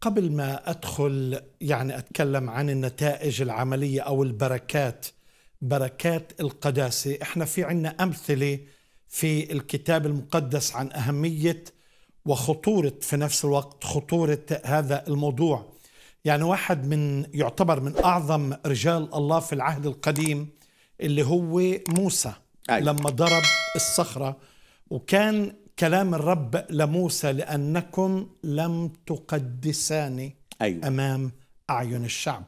قبل ما ادخل يعني اتكلم عن النتائج العمليه او البركات بركات القداسه احنا في عندنا امثله في الكتاب المقدس عن اهميه وخطوره في نفس الوقت خطوره هذا الموضوع يعني واحد من يعتبر من اعظم رجال الله في العهد القديم اللي هو موسى أيوة. لما ضرب الصخره وكان كلام الرب لموسى لأنكم لم تقدساني أيوة. أمام أعين الشعب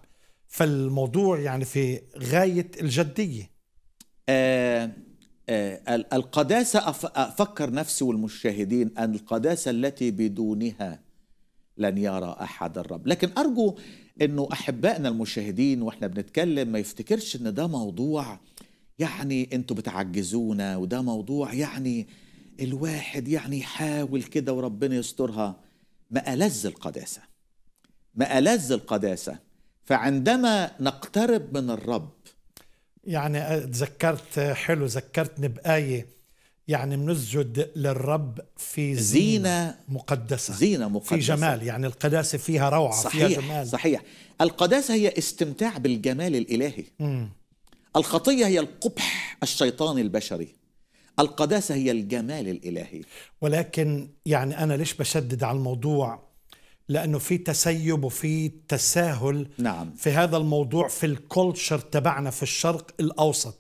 فالموضوع يعني في غاية الجدية آه آه القداسة أفكر نفسي والمشاهدين أن القداسة التي بدونها لن يرى أحد الرب لكن أرجو أنه أحبائنا المشاهدين وإحنا بنتكلم ما يفتكرش أن ده موضوع يعني أنتوا بتعجزونا وده موضوع يعني آه الواحد يعني يحاول كده وربنا يسترها ما ألذ القداسة ما ألذ القداسة فعندما نقترب من الرب يعني ذكرت حلو ذكرتني بآية يعني بنسجد للرب في زينة, زينة مقدسة زينة مقدسة في جمال يعني القداسة فيها روعة صحيح فيها جمال صحيح القداسة هي استمتاع بالجمال الإلهي مم. الخطية هي القبح الشيطاني البشري القداسة هي الجمال الإلهي ولكن يعني أنا ليش بشدد على الموضوع لانه في تسيب وفي تساهل نعم. في هذا الموضوع في الكولتشر تبعنا في الشرق الاوسط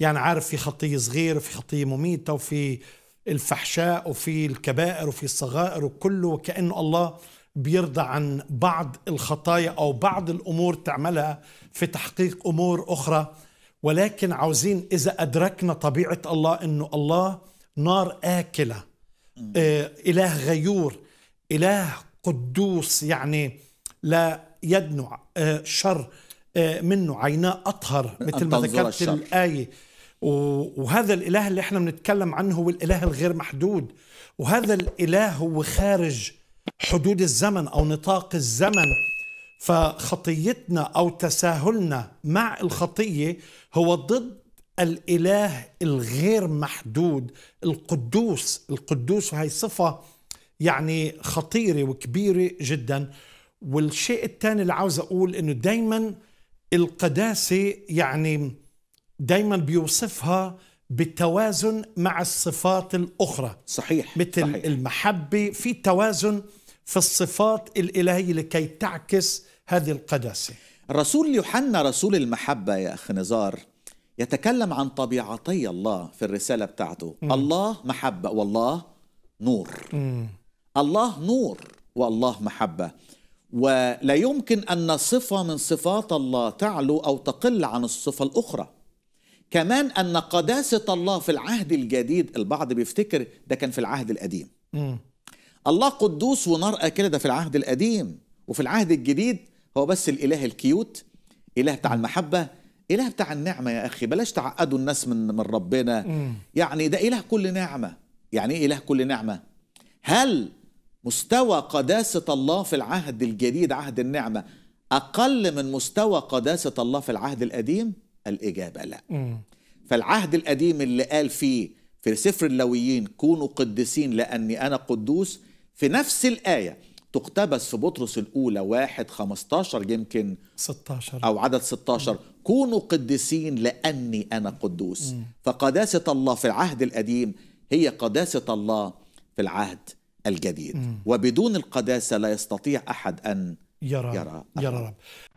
يعني عارف في خطيه صغيره وفي خطيه مميته وفي الفحشاء وفي الكبائر وفي الصغائر وكله وكانه الله بيرضى عن بعض الخطايا او بعض الامور تعملها في تحقيق امور اخرى ولكن عاوزين إذا أدركنا طبيعة الله أنه الله نار آكلة آه إله غيور إله قدوس يعني لا يدنع آه شر آه منه عيناه أطهر مثل ما ذكرت الآية وهذا الإله اللي احنا بنتكلم عنه هو الإله الغير محدود وهذا الإله هو خارج حدود الزمن أو نطاق الزمن فخطيتنا او تساهلنا مع الخطيه هو ضد الاله الغير محدود القدوس، القدوس وهي صفه يعني خطيره وكبيره جدا والشيء الثاني اللي عاوز اقول انه دائما القداسه يعني دائما بيوصفها بالتوازن مع الصفات الاخرى صحيح مثل صحيح. المحبه في توازن في الصفات الإلهية لكي تعكس هذه القداسة الرسول يوحنا رسول المحبة يا أخ نزار يتكلم عن طبيعتي الله في الرسالة بتاعته م. الله محبة والله نور م. الله نور والله محبة ولا يمكن أن صفة من صفات الله تعلو أو تقل عن الصفة الأخرى كمان أن قداسة الله في العهد الجديد البعض بيفتكر ده كان في العهد القديم م. الله قدوس ونار اكله ده في العهد القديم وفي العهد الجديد هو بس الاله الكيوت اله بتاع المحبه اله بتاع النعمه يا اخي بلاش تعقدوا الناس من من ربنا يعني ده اله كل نعمه يعني ايه اله كل نعمه هل مستوى قداسه الله في العهد الجديد عهد النعمه اقل من مستوى قداسه الله في العهد القديم الاجابه لا فالعهد القديم اللي قال فيه في سفر اللويين كونوا قدسين لاني انا قدوس في نفس الآية تقتبس في بطرس الأولى واحد 15 يمكن 16 أو عدد 16 كونوا قدسين لأني أنا قدوس فقداسة الله في العهد القديم هي قداسة الله في العهد الجديد وبدون القداسة لا يستطيع أحد أن يرى, يرى, يرى رب